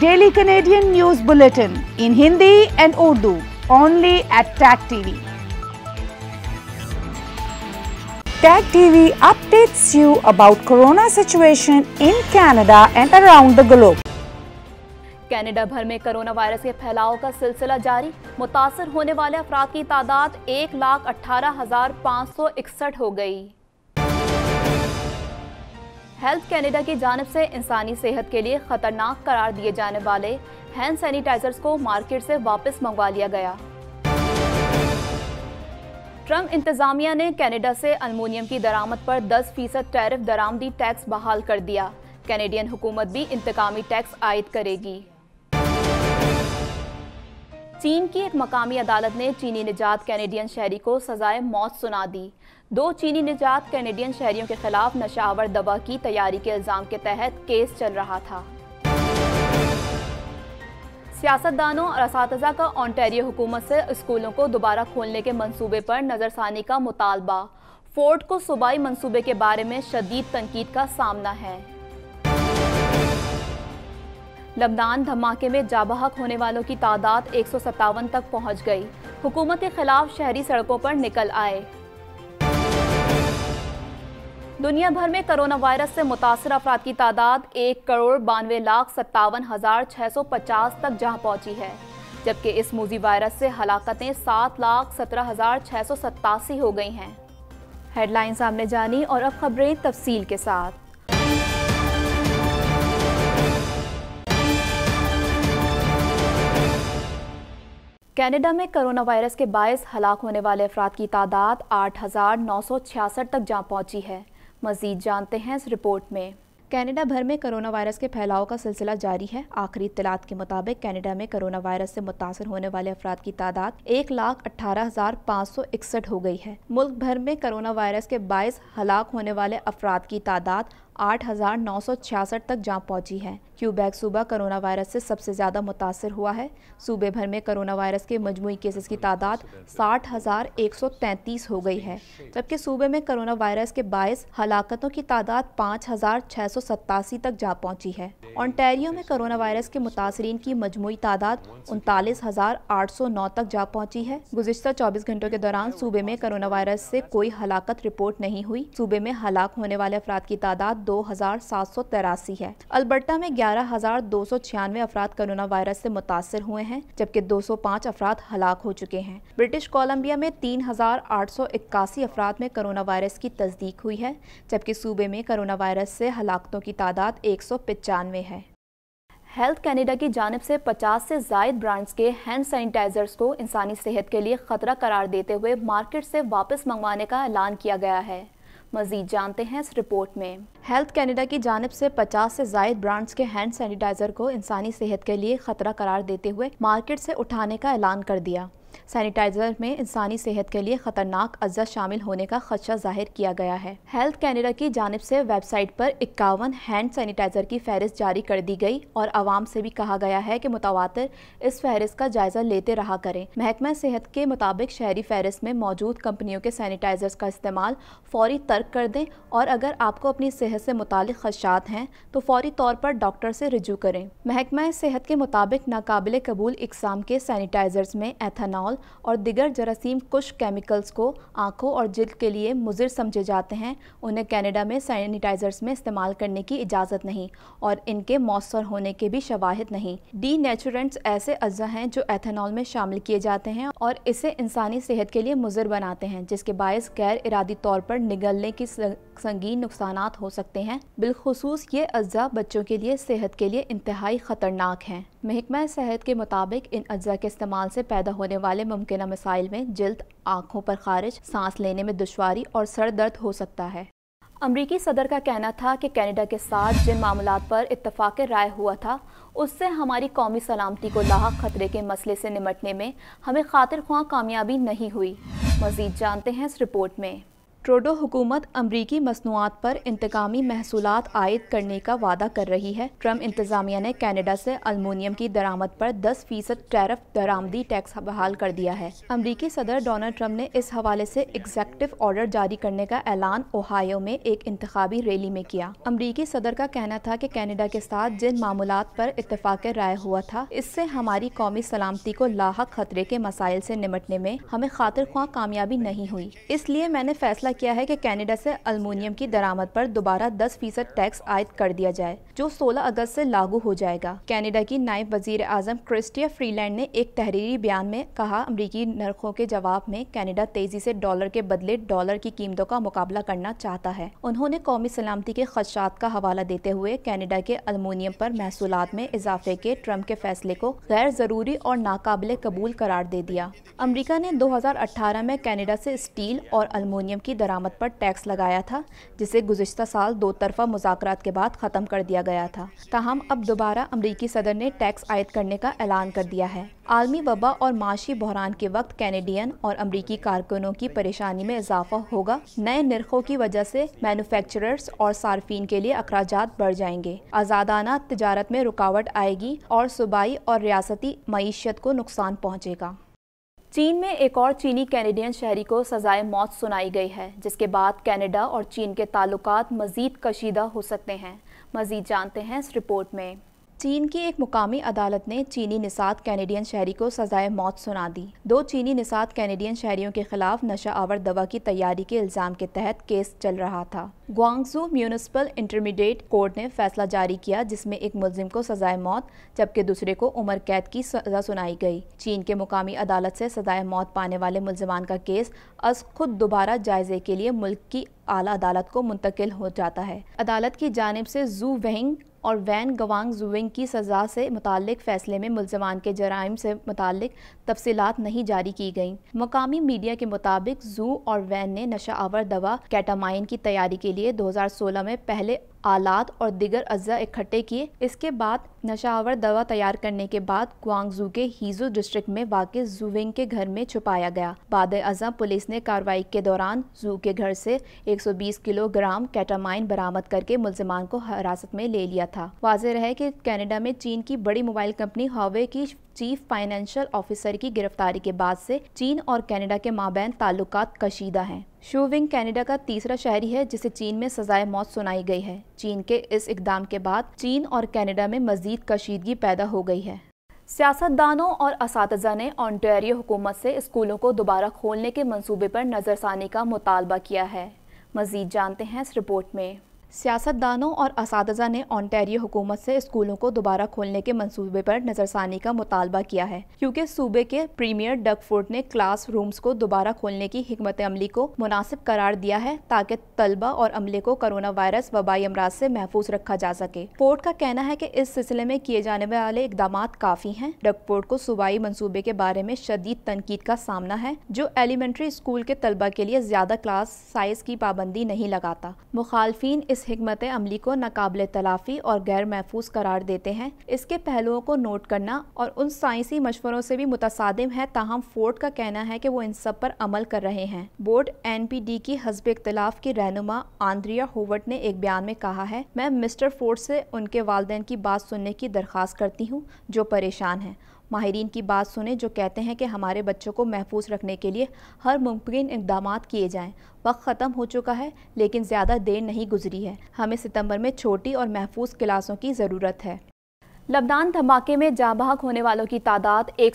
daily Canadian news bulletin in Hindi and Urdu only at tag TV tag TV updates you about corona situation in Canada and around the globe Canada भर में corona virus के फैलाव का सिलसिला जारी मुतासर होने वाले अफराद की तादाद एक लाख अट्ठारह हजार पाँच सौ इकसठ हो गई हेल्थ कैनेडा की जानब से इंसानी सेहत के लिए खतरनाक करार दिए जाने वाले हैंड सैनिटाइजर्स को मार्केट से वापस मंगवा लिया गया ट्रम्प इंतजामिया ने कनाडा से अलमोनियम की दरामद पर 10 फीसद टैरिफ दरामदी टैक्स बहाल कर दिया कैनेडियन हुकूमत भी इंतकामी टैक्स आयद करेगी चीन की एक मकामी अदालत ने चीनी निजात कैनेडियन शहरी को सजाए मौत सुना दी दो चीनी निजात कैनेडियन शहरियों के खिलाफ नशावर दवा की तैयारी के इल्ज़ाम के तहत केस चल रहा था सियासतदानों और इस का ऑनटेरियो हुकूमत से स्कूलों को दोबारा खोलने के मंसूबे पर नज़रसानी का मुतालबा फोर्ट को सूबाई मंसूबे के बारे में शदीद तनकीद का सामना है लबनान धमाके में जाबहक होने वालों की तादाद एक सौ सत्तावन तक पहुँच गई हुकूमत के खिलाफ शहरी सड़कों पर निकल आए दुनिया भर में कोरोना वायरस से मुतासर अफराद की तादाद एक करोड़ बानवे लाख सत्तावन हजार छह सौ पचास तक जहां पहुंची है जबकि इस मूजी वायरस से हलाकतें सात लाख सत्रह हजार छह सौ सत्तासी हो गई हैं हेडलाइन सामने जानी और अब खबरें तफसील के साथ कनाडा में कोरोना वायरस के बायस हलाक होने वाले अफराद की तादाद आठ हजार नौ सौ छियासठ तक जा पहुंची है मजीद जानते हैं इस रिपोर्ट में कनाडा भर में कोरोना वायरस के फैलाव का सिलसिला जारी है आखिरी इतलात के मुताबिक कनाडा में कोरोना वायरस से मुतासर होने वाले अफराद की तादाद एक लाख अठारह हजार पाँच सौ इकसठ हो गई है मुल्क भर में कोरोना वायरस के बाईस हलाक होने वाले अफराद की तादाद आठ हजार नौ सौ छियासठ तक जहाँ पहुंची है क्यूबैक सूबा करोना वायरस से सबसे ज़्यादा मुतासर हुआ है सूबे भर में करोना वायरस के मजमू केसेस की तादाद साठ हज़ार एक सौ तैंतीस हो गई है जबकि सूबे में करोना वायरस के बायस हलाकतों की तादाद पाँच हज़ार छः सौ सतासी तक जा पहुँची है ऑनटेरियो में करोना वायरस के मुतासरीन की मजमू तादाद उनतालीस हज़ार आठ सौ नौ तक जा पहुँची है गुजशत चौबीस घंटों के दौरान सूबे में करोना वायरस से कोई हलाकत रिपोर्ट नहीं हुई सूबे में हलाक होने वाले अफराद की तादाद दो हज़ार सात सौ तिरासी है अल्बर्टा में ग्यारह ग्यारह हजार दो सौ छियानवे अफराद कोरोना वायरस से मुतासर हुए हैं जबकि दो सौ पाँच अफराद हलाक हो चुके हैं ब्रिटिश कोलम्बिया में तीन हजार आठ सौ इक्यासी अफराद में कोरोना वायरस की तस्दीक हुई है जबकि सूबे में कोरोना वायरस से हलाकतों की तादाद एक सौ पचानवे है हेल्थ कैनेडा की जानब से 50 से जायद ब्रांड्स के हैंड सैनिटाइजर्स को इंसानी सेहत के लिए ख़तरा करार देते हुए मार्केट से वापस मंगवाने का ऐलान किया गया है मजीद जानते हैं इस रिपोर्ट में हेल्थ कैनेडा की जानब से 50 से जायद ब्रांड्स के हैंड सैनिटाइजर को इंसानी सेहत के लिए खतरा करार देते हुए मार्केट से उठाने का ऐलान कर दिया सैनिटाइज़र में इंसानी सेहत के लिए ख़तरनाक अज्जा शामिल होने का खदशा जाहिर किया गया है हेल्थ कैनेडा की जानब से वेबसाइट पर इक्यावन हैंड सैनिटाइज़र की फहरिस्त जारी कर दी गई और आवाम से भी कहा गया है कि मुतवातर इस फहरिस्त का जायज़ा लेते रहा करें महकमा सेहत के मुताबिक शहरी फहरिस्त में मौजूद कंपनियों के सैनिटाइजर का इस्तेमाल फौरी तर्क कर दें और अगर आपको अपनी सेहत से मुतल खदशात हैं तो फौरी तौर पर डॉक्टर से रजू करें महकमा सेहत के मुताबिक नाकबिल कबूल इकसाम के सैनिटाइज़र्स में एथानॉल और दिगर जरासीम कुश केमिकल्स को आंखों और जिल के लिए मुजिर समझे जाते हैं उन्हें कनाडा में सैनिटाइजर्स में इस्तेमाल करने की इजाज़त नहीं और इनके मौसर होने के भी शवाहद नहीं डी नेचुरेंट्स ऐसे अज्जा हैं जो एथेनॉल में शामिल किए जाते हैं और इसे इंसानी सेहत के लिए मुजिर बनाते हैं जिसके बायस गैर इरादी तौर पर निगलने की संगीन नुकसान हो सकते हैं बिलखसूस ये अज्जा बच्चों के लिए सेहत के लिए इंतहाई ख़तरनाक हैं महकमा सेहत के मुताबिक इन अज्जा के इस्तेमाल से पैदा होने वाले मुमकिन मसाइल में जल्द आँखों पर खारिज सांस लेने में दुशारी और सर दर्द हो सकता है अमरीकी सदर का कहना था कि कैनेडा के साथ जिन मामला पर इतफाक़ राय हुआ था उससे हमारी कौमी सलामती को लाक खतरे के मसले से निमटने में हमें खातिर ख्वाह कामयाबी नहीं हुई मज़ीद जानते हैं इस रिपोर्ट में ट्रोडो हुकूमत अमरीकी मसनूआत पर इंतकामी महसूल आयद करने का वादा कर रही है ट्रम्प इंतजामिया ने कनाडा से अलमोनियम की दरामद पर 10 फीसद टैरफ दरामदी टैक्स बहाल कर दिया है अमरीकी सदर डोनाल्ड ट्रम्प ने इस हवाले से एग्जेक्टिव ऑर्डर जारी करने का ऐलान ओहायो में एक इंतबी रैली में किया अमरीकी सदर का कहना था की कैनेडा के साथ जिन मामूलत पर इतफाक राय हुआ था इससे हमारी कौमी सलामती को लाक खतरे के मसाइल ऐसी निमटने में हमें खातिर ख्वाह कामयाबी नहीं हुई इसलिए मैंने फैसला फैसला किया है कि कनाडा से अलमोनियम की दरामद पर दोबारा 10 फीसद टैक्स आयद कर दिया जाए जो 16 अगस्त से लागू हो जाएगा कनाडा की नायब वजीर आजम क्रिस्टिया फ्रीलैंड ने एक तहरीरी बयान में कहा अमरीकी नरखों के जवाब में कनाडा तेजी से डॉलर के बदले डॉलर की कीमतों का मुकाबला करना चाहता है उन्होंने कौमी सलामती के खदशात का हवाला देते हुए कैनेडा के अलमोनियम पर महसूल में इजाफे के ट्रम्प के फैसले को गैर ज़रूरी और नाकबले कबूल करार दे दिया अमरीका ने अठारह में कैनेडा से स्टील और अलमोनियम की दरामद पर टैक्स लगाया था जिसे गुजशत साल दो तरफा मुजाकर के बाद ख़त्म कर दिया गया था ताहम अब दोबारा अमरीकी सदर ने टैक्स आयद करने का ऐलान कर दिया है आलमी वबा और माशी बहरान के वक्त कैनेडियन और अमरीकी कारकुनों की परेशानी में इजाफा होगा नए नरखों की वजह से मैनुफेक्चरर्स और सार्फिन के लिए अखराज बढ़ जाएंगे आज़ादाना तजारत में रुकावट आएगी और सूबाई और रियासती मीशत को नुकसान पहुँचेगा चीन में एक और चीनी कैनेडियन शहरी को सजाए मौत सुनाई गई है जिसके बाद कैनेडा और चीन के ताल्लुकात मजीद कशीदा हो सकते हैं मजीद जानते हैं इस रिपोर्ट में चीन की एक मुकामी अदालत ने चीनी निसात कैनेडियन शहरी को सजाए मौत सुना दी दो चीनी निसात कैनेडियन शहरियों के खिलाफ नशा आवर दवा की तैयारी के इल्जाम के तहत केस चल रहा था ग्वांगजू म्यूनिसिपल इंटरमीडिएट कोर्ट ने फैसला जारी किया जिसमें एक मुलजिम को सजाए मौत जबकि दूसरे को उम्र कैद की सजा सुनाई गई चीन के मुकामी अदालत से सजाए मौत पाने वाले मुलजमान का केस अज खुद दोबारा जायजे के लिए मुल्क की आला अदालत को मुंतकिल हो जाता है अदालत की जानब से जू वहिंग और वैन गवांग जुविंग की सज़ा से मुतक फ़ैसले में मुलजमान के जराइम से मुतक तफसीत नहीं जारी की गई मकामी मीडिया के मुताबिक जू और वैन ने नशा आवर दवा कैटामाइन की तैयारी के लिए दो हज़ार सोलह में पहले आलात और दिगर अज्जा इकट्ठे किए इसके बाद नशावर दवा तैयार करने के बाद क्वांगजू के हीजो डिस्ट्रिक्ट में वाकई जुविंग के घर में छुपाया गया बाद अजा पुलिस ने कार्रवाई के दौरान जू के घर से 120 किलोग्राम कैटामाइन बरामद करके मुलजमान को हिरासत में ले लिया था वाजह है कि कनाडा में चीन की बड़ी मोबाइल कंपनी हॉवे की चीफ फाइनेंशियल ऑफिसर की गिरफ्तारी के बाद से चीन और कनाडा के माबैन ताल्लुक कशीदा हैं शूविंग कनाडा का तीसरा शहरी है जिसे चीन में सजाए मौत सुनाई गई है चीन के इस इकदाम के बाद चीन और कनाडा में मजीद कशीदगी पैदा हो गई है सियासतदानों और इस ने ऑन्टेरियो हुकूमत से स्कूलों को दोबारा खोलने के मंसूबे पर नज़रसानी का मुतालबा किया है मज़ीद जानते हैं इस रिपोर्ट में सियासतदानों और इस ने ऑनटेरियो हुकूमत से स्कूलों को दोबारा खोलने के मंसूबे पर नज़रसानी का मुतालबा किया है क्योंकि सूबे के प्रीमियर डगफोर्ड ने क्लास रूम्स को दोबारा खोलने की हमत अमली को मुनासिब करार दिया है ताकि तलबा और अमले को करोना वायरस वबाई अमराज से महफूज रखा जा सके फोर्ट का कहना है कि इस सिलसिले में किए जाने वाले इकदाम काफ़ी हैं डगफोर्ड को सूबाई मनसूबे के बारे में शदीद तनकीद का सामना है जो एलिमेंट्री स्कूल के तलबा के लिए ज़्यादा क्लास साइज़ की पाबंदी नहीं लगाता मुखालफी इस हमत अमली को नाकबिल तलाफ़ी और गैर महफूज करार देते हैं इसके पहलुओं को नोट करना और उन साइंसी मशवरों से भी मुतसादिम है ताहम फोर्ट का कहना है कि वो इन सब पर अमल कर रहे हैं बोर्ड एन पी डी की हजब इख्तलाफ की रहनुमा आंद्रिया होवर्ट ने एक बयान में कहा है मैं मिस्टर फोर्ट से उनके वालदेन की बात सुनने की दरख्वास्त करती हूँ जो परेशान हैं माहरीन की बात सुने जो कहते हैं कि हमारे बच्चों को महफूज रखने के लिए हर मुमकिन इकदाम किए जाएँ वक्त ख़त्म हो चुका है लेकिन ज़्यादा देर नहीं गुजरी है हमें सितम्बर में छोटी और महफूज क्लासों की ज़रूरत है लबनान धमाके में जाँबाहक होने वालों की तादाद एक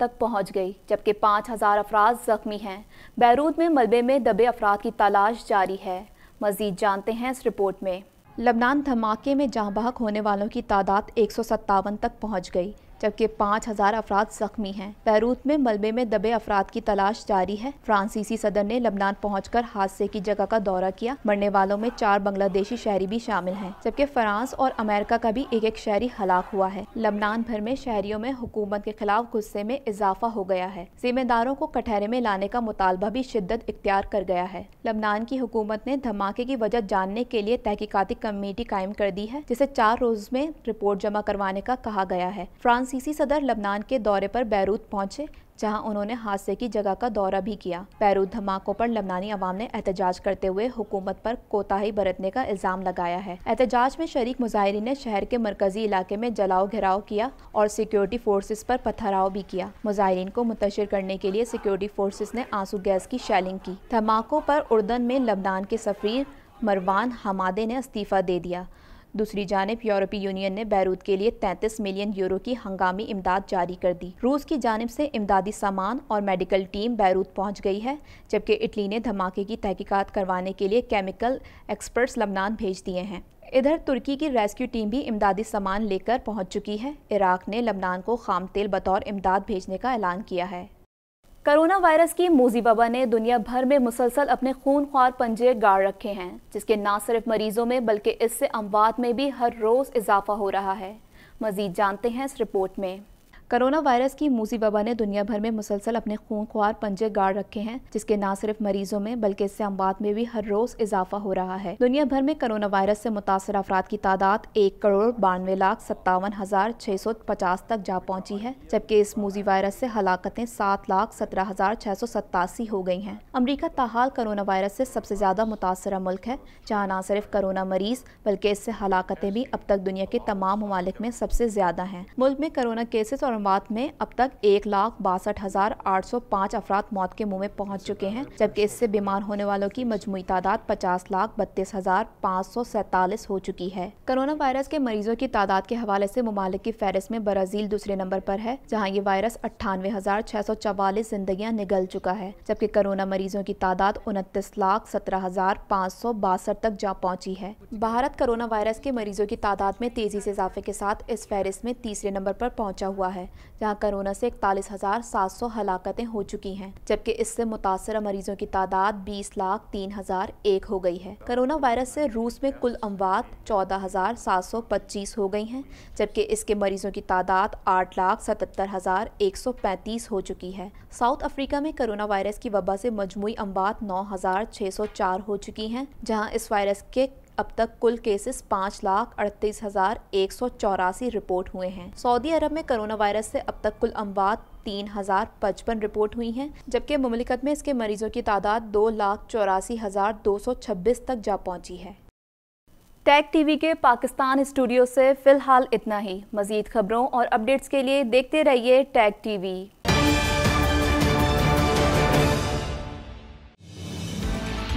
तक पहुँच गई जबकि पाँच हज़ार अफराद ज़ख्मी हैं बैरूत में मलबे में दबे अफराद की तलाश जारी है मज़ीद जानते हैं इस रिपोर्ट में लबनान धमाके में जाँबाहक होने वालों की तादाद एक तक पहुँच गई जबकि पाँच हजार अफराद जख्मी हैं बैरूत में मलबे में दबे अफराद की तलाश जारी है फ्रांसीसी सदर ने लबनान पहुँच हादसे की जगह का दौरा किया मरने वालों में चार बांग्लादेशी शहरी भी शामिल हैं जबकि फ्रांस और अमेरिका का भी एक एक शहरी हलाक हुआ है लबनान भर में शहरियों में हुकूमत के खिलाफ गुस्से में इजाफा हो गया है जिम्मेदारों को कटहरे में लाने का मुतालबा भी शिद्दत इख्तियार कर गया है लबनान की हुकूमत ने धमाके की वजह जानने के लिए तहकीकती कमेटी कायम कर दी है जिसे चार रोज में रिपोर्ट जमा करवाने का कहा गया है फ्रांस फ्रांसीसी सदर लबनान के दौरे पर बैरूत पहुंचे जहां उन्होंने हादसे की जगह का दौरा भी किया बैरूत धमाकों पर लबनानी अवाम ने एहतजाज करते हुए हुकूमत पर कोताही बरतने का इल्ज़ाम लगाया है एहतजाज में शरीक मुजाहरीन ने शहर के मरकजी इलाके में जलाओ घेराव किया और सिक्योरिटी फोर्सेस पर पथराव भी किया मुजाहरीन को मुंतशिर करने के लिए सिक्योरिटी फोर्स ने आंसू गैस की शैलिंग की धमाकों पर उर्दन में लबनान के सफीर मरवान हमादे ने इस्तीफ़ा दे दिया दूसरी जानब यूरोपीय यूनियन ने बैरूत के लिए तैंतीस मिलियन यूरो की हंगामी इमदाद जारी कर दी रूस की जानब से इमदादी सामान और मेडिकल टीम बैरूत पहुँच गई है जबकि इटली ने धमाके की तहकीकत करवाने के लिए केमिकल एक्सपर्ट्स लबनान भेज दिए हैं इधर तुर्की की रेस्क्यू टीम भी इमदादी सामान लेकर पहुंच चुकी है इराक ने लबनान को खाम तेल बतौर इमदाद भेजने का ऐलान किया है कोरोना वायरस की मोजी वबा ने दुनिया भर में मुसलसल अपने खून ख्वार पंजे गाड़ रखे हैं जिसके ना सिर्फ मरीजों में बल्कि इससे अमवात में भी हर रोज़ इजाफा हो रहा है मजीद जानते हैं इस रिपोर्ट में कोरोना वायरस की मूसी वबा ने दुनिया भर में मुसलसल अपने खून खुआर पंजे गाड़ रखे हैं जिसके न सिर्फ मरीजों में बल्कि इससे अमवात में भी हर रोज इजाफा हो रहा है दुनिया भर में कोरोना वायरस से मुतासर अफराद की तादाद एक करोड़ बानवे लाख सत्तावन हजार छह सौ पचास तक जा पहुंची है जबकि इस मूजी वायरस से हलाकतें सात लाख सत्रह हजार छह सौ सत्तासी हो गई हैं अमरीका ताहाल कोरोना वायरस से सबसे ज़्यादा मुतासर मुल्क है जहाँ न सिर्फ करोना मरीज बल्कि इससे हलाकतें भी अब तक दुनिया के तमाम ममालिक में सबसे ज़्यादा हैं मुल्क में कोरोना केसेस और इस्लामाबाद में अब तक एक लाख बासठ हजार आठ सौ पाँच अफराद मौत के मुंह में पहुंच चुके हैं जबकि इससे बीमार होने वालों की मजमू तादाद पचास लाख बत्तीस हजार पाँच सौ सैतालीस हो चुकी है कोरोना वायरस के मरीजों की तादाद के हवाले ऐसी ममालिक की फहरिस्त में ब्राजील दूसरे नंबर आरोप है जहाँ ये वायरस अट्ठानवे हजार छह सौ चवालीस जिंदगियाँ निगल चुका है जबकि कोरोना मरीजों की तादाद उनतीस लाख सत्रह हजार पाँच सौ बासठ तक जा पहुँची है भारत कोरोना वायरस के मरीजों की तादाद में तेजी से इजाफे के साथ इस फहरिस्त में तीसरे नंबर आरोप पहुँचा हुआ है है जहां कोरोना से इकतालीस हज़ार सात सौ हलाकतें हो चुकी हैं जबकि इससे मुतासर मरीजों की तादाद बीस लाख तीन हज़ार एक हो गई है कोरोना वायरस से रूस में कुल अमवात चौदह हज़ार सात सौ पच्चीस हो गई हैं जबकि इसके मरीजों की तादाद आठ लाख सतहत्तर हज़ार एक सौ पैंतीस हो चुकी है साउथ अफ्रीका में कोरोना वायरस की वबा से मजमू अमवात नौ हज़ार छः सौ चार हो चुकी हैं जहाँ इस वायरस के अब तक कुल केसेस पाँच लाख अड़तीस हजार एक सौ चौरासी रिपोर्ट हुए हैं सऊदी अरब में कोरोना वायरस से अब तक कुल अमवात तीन हजार पचपन रिपोर्ट हुई हैं जबकि मुमलिकत में इसके मरीजों की तादाद दो लाख चौरासी हजार दो सौ छब्बीस तक जा पहुंची है टैग टीवी के पाकिस्तान स्टूडियो से फिलहाल इतना ही मजीद खबरों और अपडेट्स के लिए देखते रहिए टैग टीवी